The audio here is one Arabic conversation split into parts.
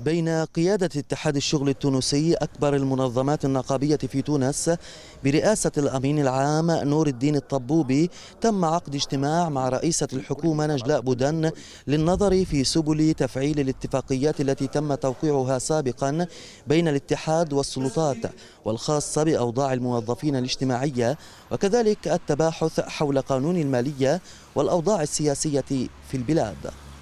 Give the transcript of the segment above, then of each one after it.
بين قيادة اتحاد الشغل التونسي أكبر المنظمات النقابية في تونس برئاسة الأمين العام نور الدين الطبوبي تم عقد اجتماع مع رئيسة الحكومة نجلاء بودن للنظر في سبل تفعيل الاتفاقيات التي تم توقيعها سابقا بين الاتحاد والسلطات والخاصة بأوضاع الموظفين الاجتماعية وكذلك التباحث حول قانون المالية والأوضاع السياسية في البلاد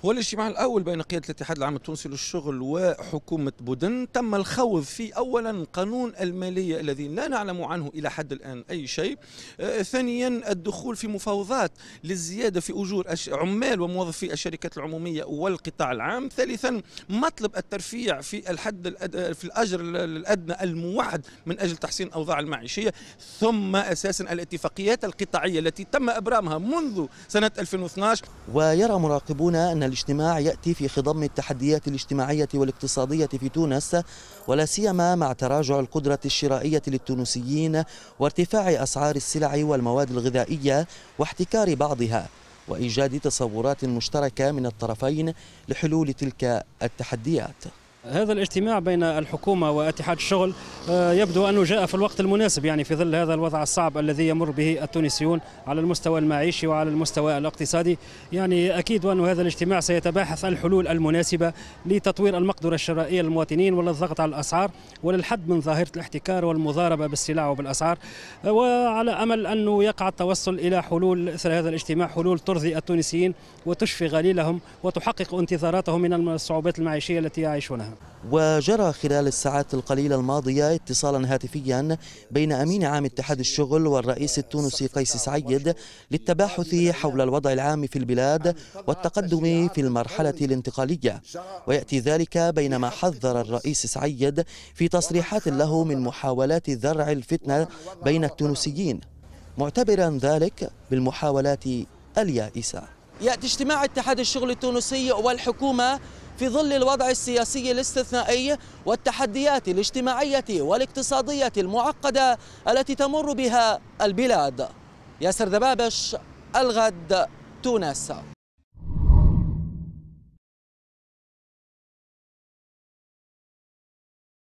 هو الاجتماع الاول بين قياده الاتحاد العام التونسي للشغل وحكومه بودن تم الخوض فيه اولا قانون الماليه الذي لا نعلم عنه الى حد الان اي شيء آه، ثانيا الدخول في مفاوضات للزياده في اجور عمال وموظفي الشركات العموميه والقطاع العام ثالثا مطلب الترفيع في الحد في الاجر الادنى الموعد من اجل تحسين الاوضاع المعيشيه ثم اساسا الاتفاقيات القطاعيه التي تم ابرامها منذ سنه 2012 ويرى مراقبون ان الاجتماع يأتي في خضم التحديات الاجتماعية والاقتصادية في تونس ولا سيما مع تراجع القدرة الشرائية للتونسيين وارتفاع أسعار السلع والمواد الغذائية واحتكار بعضها وإيجاد تصورات مشتركة من الطرفين لحلول تلك التحديات هذا الاجتماع بين الحكومة واتحاد الشغل آه، يبدو أنه جاء في الوقت المناسب يعني في ظل هذا الوضع الصعب الذي يمر به التونسيون على المستوى المعيشي وعلى المستوى الاقتصادي يعني أكيد أن هذا الاجتماع سيتباحث الحلول المناسبة لتطوير المقدرة الشرائية للمواطنين وللضغط على الأسعار وللحد من ظاهرة الاحتكار والمضاربة بالسلع وبالأسعار آه، وعلى أمل أنه يقع التوصل إلى حلول إثر هذا الاجتماع حلول ترضي التونسيين وتشفي غليلهم وتحقق انتظاراتهم من الصعوبات المعيشية التي يعيشونها وجرى خلال الساعات القليلة الماضية اتصالا هاتفيا بين أمين عام اتحاد الشغل والرئيس التونسي قيس سعيد للتباحث حول الوضع العام في البلاد والتقدم في المرحلة الانتقالية ويأتي ذلك بينما حذر الرئيس سعيد في تصريحات له من محاولات ذرع الفتنة بين التونسيين معتبرا ذلك بالمحاولات اليائسة يأتي اجتماع اتحاد الشغل التونسي والحكومة في ظل الوضع السياسي الاستثنائي والتحديات الاجتماعية والاقتصادية المعقدة التي تمر بها البلاد ياسر دبابش الغد تونس